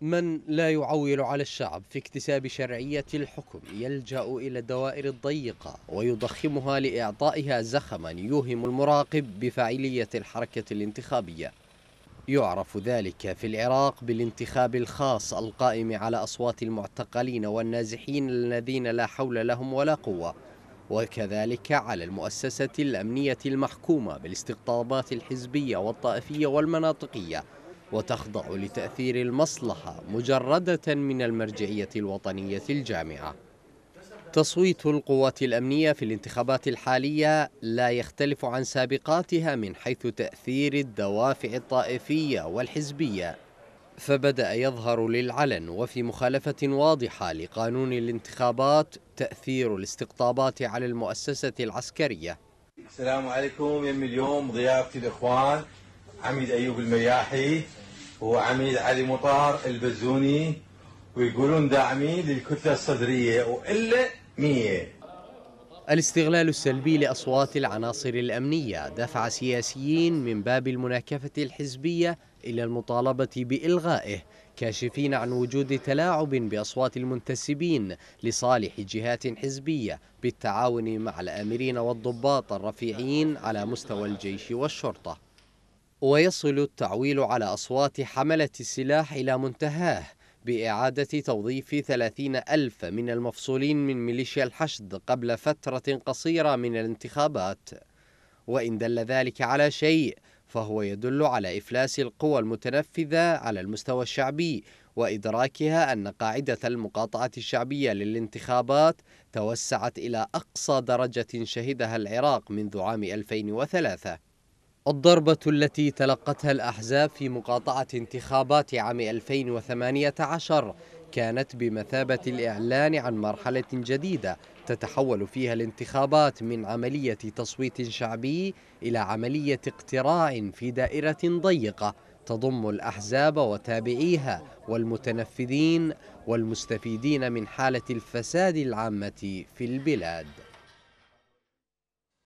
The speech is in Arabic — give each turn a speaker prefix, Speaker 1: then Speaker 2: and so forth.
Speaker 1: من لا يعول على الشعب في اكتساب شرعية الحكم يلجأ إلى الدوائر الضيقة ويضخمها لإعطائها زخما يوهم المراقب بفاعلية الحركة الانتخابية يعرف ذلك في العراق بالانتخاب الخاص القائم على أصوات المعتقلين والنازحين الذين لا حول لهم ولا قوة وكذلك على المؤسسة الأمنية المحكومة بالاستقطابات الحزبية والطائفية والمناطقية وتخضع لتأثير المصلحة مجردة من المرجعية الوطنية الجامعة تصويت القوات الأمنية في الانتخابات الحالية لا يختلف عن سابقاتها من حيث تأثير الدوافع الطائفية والحزبية فبدأ يظهر للعلن وفي مخالفة واضحة لقانون الانتخابات تأثير الاستقطابات على المؤسسة العسكرية
Speaker 2: السلام عليكم يم اليوم ضيافتي الإخوان عميد أيوب المياحي وعميد علي مطار البزوني ويقولون داعمين للكتلة الصدرية وإلا 100
Speaker 1: الاستغلال السلبي لأصوات العناصر الأمنية دفع سياسيين من باب المناكفة الحزبية إلى المطالبة بإلغائه كاشفين عن وجود تلاعب بأصوات المنتسبين لصالح جهات حزبية بالتعاون مع الآمرين والضباط الرفيعين على مستوى الجيش والشرطة ويصل التعويل على أصوات حملة السلاح إلى منتهاه بإعادة توظيف 30 ألف من المفصولين من ميليشيا الحشد قبل فترة قصيرة من الانتخابات وإن دل ذلك على شيء فهو يدل على إفلاس القوى المتنفذة على المستوى الشعبي وإدراكها أن قاعدة المقاطعة الشعبية للانتخابات توسعت إلى أقصى درجة شهدها العراق منذ عام 2003 الضربة التي تلقتها الأحزاب في مقاطعة انتخابات عام 2018 كانت بمثابة الإعلان عن مرحلة جديدة تتحول فيها الانتخابات من عملية تصويت شعبي إلى عملية اقتراع في دائرة ضيقة تضم الأحزاب وتابعيها والمتنفذين والمستفيدين من حالة الفساد العامة في البلاد